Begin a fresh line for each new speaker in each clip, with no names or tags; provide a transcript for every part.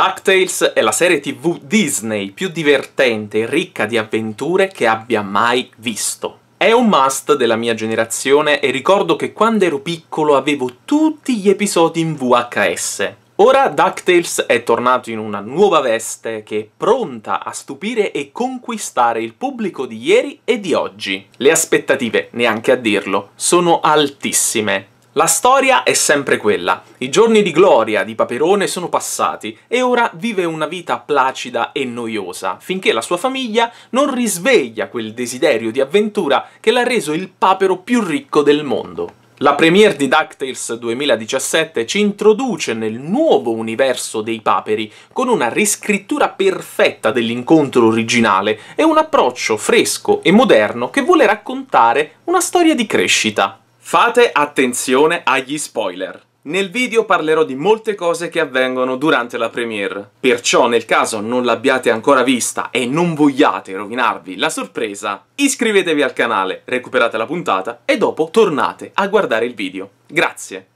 DuckTales è la serie tv Disney più divertente e ricca di avventure che abbia mai visto. È un must della mia generazione e ricordo che quando ero piccolo avevo tutti gli episodi in VHS. Ora DuckTales è tornato in una nuova veste che è pronta a stupire e conquistare il pubblico di ieri e di oggi. Le aspettative, neanche a dirlo, sono altissime. La storia è sempre quella. I giorni di gloria di Paperone sono passati e ora vive una vita placida e noiosa, finché la sua famiglia non risveglia quel desiderio di avventura che l'ha reso il papero più ricco del mondo. La premiere di DuckTales 2017 ci introduce nel nuovo universo dei paperi con una riscrittura perfetta dell'incontro originale e un approccio fresco e moderno che vuole raccontare una storia di crescita. Fate attenzione agli spoiler. Nel video parlerò di molte cose che avvengono durante la premiere, perciò nel caso non l'abbiate ancora vista e non vogliate rovinarvi la sorpresa, iscrivetevi al canale, recuperate la puntata e dopo tornate a guardare il video. Grazie!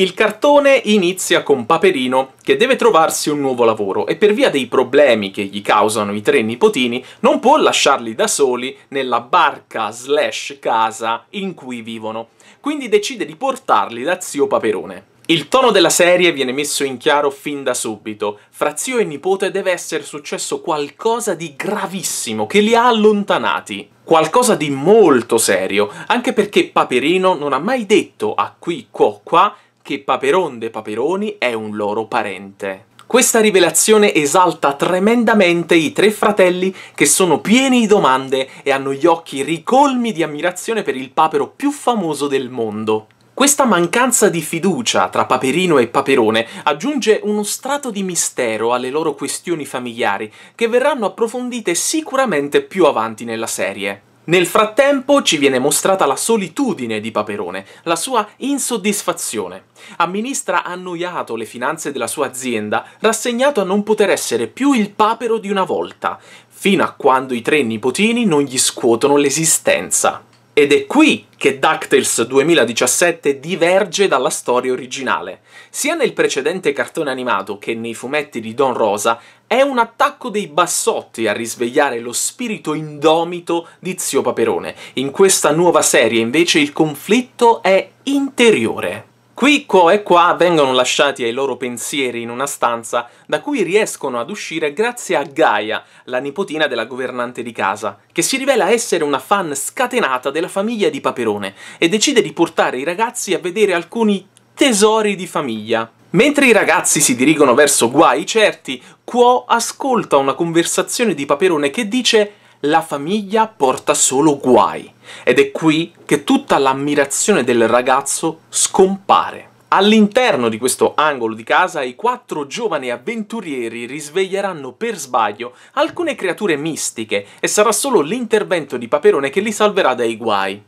Il cartone inizia con Paperino che deve trovarsi un nuovo lavoro e per via dei problemi che gli causano i tre nipotini non può lasciarli da soli nella barca slash casa in cui vivono, quindi decide di portarli da zio Paperone. Il tono della serie viene messo in chiaro fin da subito. Fra zio e nipote deve essere successo qualcosa di gravissimo che li ha allontanati. Qualcosa di molto serio, anche perché Paperino non ha mai detto a qui qua, qua che Paperonde Paperoni è un loro parente. Questa rivelazione esalta tremendamente i tre fratelli che sono pieni di domande e hanno gli occhi ricolmi di ammirazione per il papero più famoso del mondo. Questa mancanza di fiducia tra Paperino e Paperone aggiunge uno strato di mistero alle loro questioni familiari, che verranno approfondite sicuramente più avanti nella serie. Nel frattempo ci viene mostrata la solitudine di Paperone, la sua insoddisfazione. Amministra annoiato le finanze della sua azienda, rassegnato a non poter essere più il papero di una volta, fino a quando i tre nipotini non gli scuotono l'esistenza. Ed è qui che DuckTales 2017 diverge dalla storia originale. Sia nel precedente cartone animato che nei fumetti di Don Rosa, è un attacco dei bassotti a risvegliare lo spirito indomito di Zio Paperone. In questa nuova serie invece il conflitto è interiore. Qui, qua e qua vengono lasciati ai loro pensieri in una stanza da cui riescono ad uscire grazie a Gaia, la nipotina della governante di casa, che si rivela essere una fan scatenata della famiglia di Paperone e decide di portare i ragazzi a vedere alcuni tesori di famiglia. Mentre i ragazzi si dirigono verso guai certi, Quo ascolta una conversazione di Paperone che dice «La famiglia porta solo guai» ed è qui che tutta l'ammirazione del ragazzo scompare. All'interno di questo angolo di casa i quattro giovani avventurieri risveglieranno per sbaglio alcune creature mistiche e sarà solo l'intervento di Paperone che li salverà dai guai.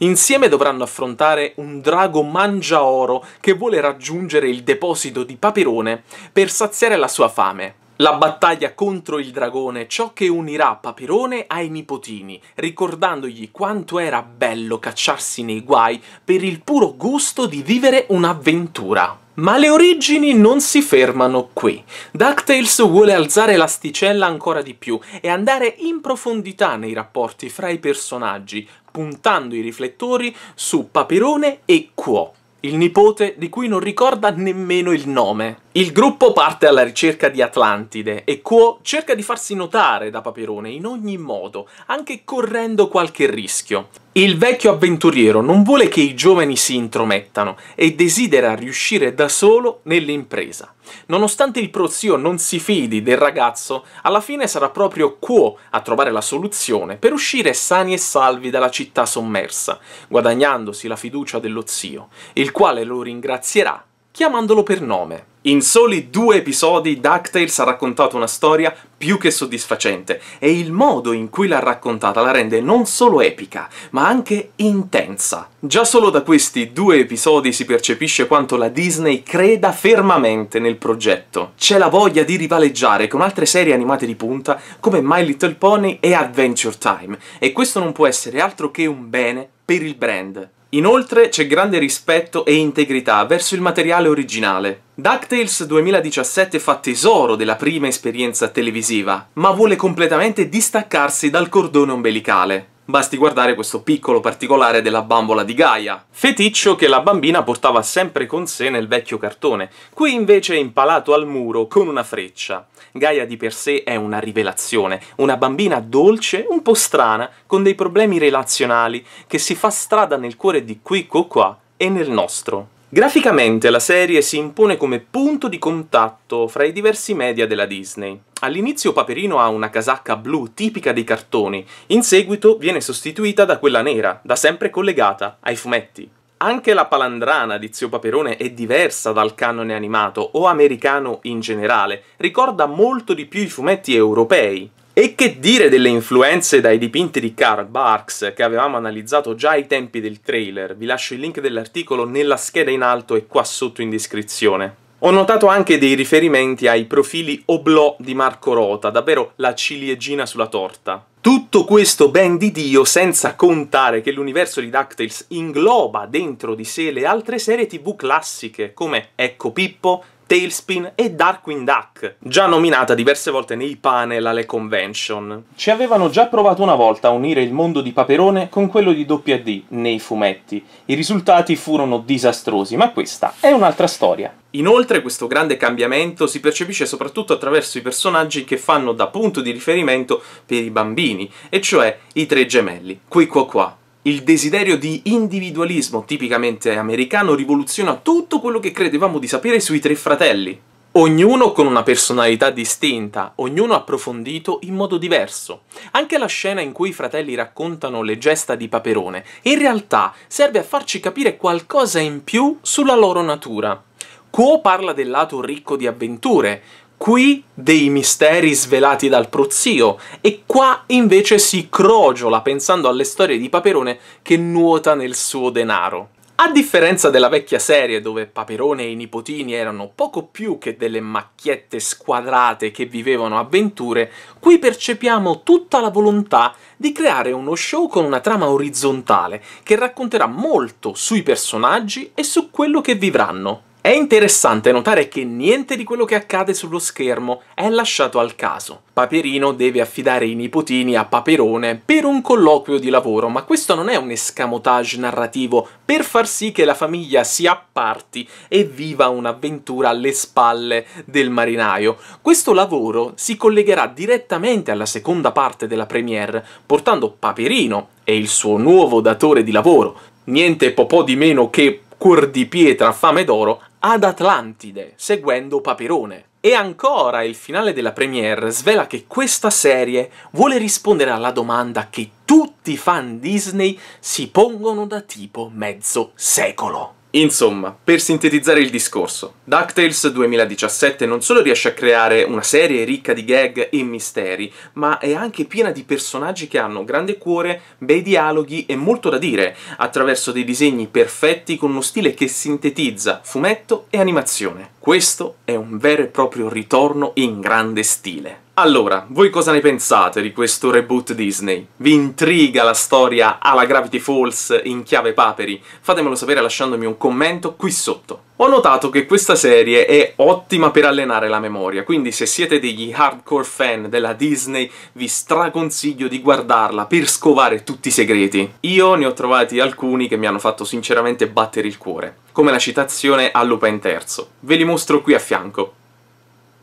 Insieme dovranno affrontare un drago mangiaoro che vuole raggiungere il deposito di Paperone per saziare la sua fame. La battaglia contro il dragone, ciò che unirà Paperone ai nipotini, ricordandogli quanto era bello cacciarsi nei guai per il puro gusto di vivere un'avventura. Ma le origini non si fermano qui. DuckTales vuole alzare l'asticella ancora di più e andare in profondità nei rapporti fra i personaggi, puntando i riflettori su Paperone e Quo, il nipote di cui non ricorda nemmeno il nome. Il gruppo parte alla ricerca di Atlantide e Quo cerca di farsi notare da Paperone in ogni modo, anche correndo qualche rischio. Il vecchio avventuriero non vuole che i giovani si intromettano e desidera riuscire da solo nell'impresa. Nonostante il prozio non si fidi del ragazzo, alla fine sarà proprio Quo a trovare la soluzione per uscire sani e salvi dalla città sommersa, guadagnandosi la fiducia dello zio, il quale lo ringrazierà chiamandolo per nome. In soli due episodi DuckTales ha raccontato una storia più che soddisfacente e il modo in cui l'ha raccontata la rende non solo epica, ma anche intensa. Già solo da questi due episodi si percepisce quanto la Disney creda fermamente nel progetto. C'è la voglia di rivaleggiare con altre serie animate di punta come My Little Pony e Adventure Time, e questo non può essere altro che un bene per il brand. Inoltre c'è grande rispetto e integrità verso il materiale originale. DuckTales 2017 fa tesoro della prima esperienza televisiva, ma vuole completamente distaccarsi dal cordone ombelicale basti guardare questo piccolo particolare della bambola di Gaia, feticcio che la bambina portava sempre con sé nel vecchio cartone, qui invece è impalato al muro con una freccia. Gaia di per sé è una rivelazione, una bambina dolce, un po' strana, con dei problemi relazionali, che si fa strada nel cuore di qui, qua, qua e nel nostro. Graficamente la serie si impone come punto di contatto fra i diversi media della Disney. All'inizio Paperino ha una casacca blu tipica dei cartoni, in seguito viene sostituita da quella nera, da sempre collegata ai fumetti. Anche la palandrana di Zio Paperone è diversa dal canone animato o americano in generale, ricorda molto di più i fumetti europei. E che dire delle influenze dai dipinti di Karl Barks che avevamo analizzato già ai tempi del trailer? Vi lascio il link dell'articolo nella scheda in alto e qua sotto in descrizione. Ho notato anche dei riferimenti ai profili oblò di Marco Rota, davvero la ciliegina sulla torta. Tutto questo ben di Dio senza contare che l'universo di DuckTales ingloba dentro di sé le altre serie tv classiche come Ecco Pippo, Tailspin e Darkwing Duck, già nominata diverse volte nei panel alle convention. Ci avevano già provato una volta a unire il mondo di Paperone con quello di Doppia D nei fumetti. I risultati furono disastrosi, ma questa è un'altra storia. Inoltre questo grande cambiamento si percepisce soprattutto attraverso i personaggi che fanno da punto di riferimento per i bambini, e cioè i tre gemelli, qui qua qua. Il desiderio di individualismo tipicamente americano rivoluziona tutto quello che credevamo di sapere sui tre fratelli. Ognuno con una personalità distinta, ognuno approfondito in modo diverso. Anche la scena in cui i fratelli raccontano le gesta di Paperone in realtà serve a farci capire qualcosa in più sulla loro natura. Quo parla del lato ricco di avventure, qui dei misteri svelati dal prozio, e qua invece si crogiola pensando alle storie di Paperone che nuota nel suo denaro. A differenza della vecchia serie, dove Paperone e i nipotini erano poco più che delle macchiette squadrate che vivevano avventure, qui percepiamo tutta la volontà di creare uno show con una trama orizzontale, che racconterà molto sui personaggi e su quello che vivranno. È interessante notare che niente di quello che accade sullo schermo è lasciato al caso. Paperino deve affidare i nipotini a Paperone per un colloquio di lavoro, ma questo non è un escamotage narrativo per far sì che la famiglia si apparti e viva un'avventura alle spalle del marinaio. Questo lavoro si collegherà direttamente alla seconda parte della premiere, portando Paperino e il suo nuovo datore di lavoro, niente po' po' di meno che cuor di pietra, fame d'oro, ad Atlantide, seguendo Paperone. E ancora il finale della premiere svela che questa serie vuole rispondere alla domanda che tutti i fan Disney si pongono da tipo mezzo secolo. Insomma, per sintetizzare il discorso, DuckTales 2017 non solo riesce a creare una serie ricca di gag e misteri, ma è anche piena di personaggi che hanno grande cuore, bei dialoghi e molto da dire, attraverso dei disegni perfetti con uno stile che sintetizza fumetto e animazione. Questo è un vero e proprio ritorno in grande stile. Allora, voi cosa ne pensate di questo reboot Disney? Vi intriga la storia alla Gravity Falls in chiave paperi? Fatemelo sapere lasciandomi un commento qui sotto. Ho notato che questa serie è ottima per allenare la memoria, quindi se siete degli hardcore fan della Disney vi straconsiglio di guardarla per scovare tutti i segreti. Io ne ho trovati alcuni che mi hanno fatto sinceramente battere il cuore, come la citazione a Lupin III. Ve li mostro qui a fianco.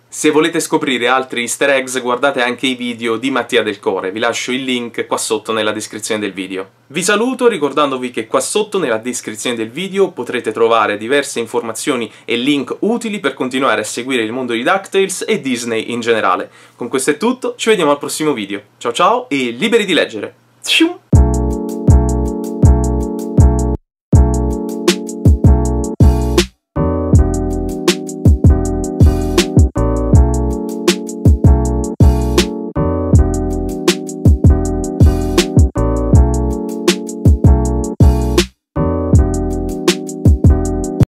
Se volete scoprire altri easter eggs guardate anche i video di Mattia Del Core, vi lascio il link qua sotto nella descrizione del video. Vi saluto ricordandovi che qua sotto nella descrizione del video potrete trovare diverse informazioni e link utili per continuare a seguire il mondo di DuckTales e Disney in generale. Con questo è tutto, ci vediamo al prossimo video. Ciao ciao e liberi di leggere!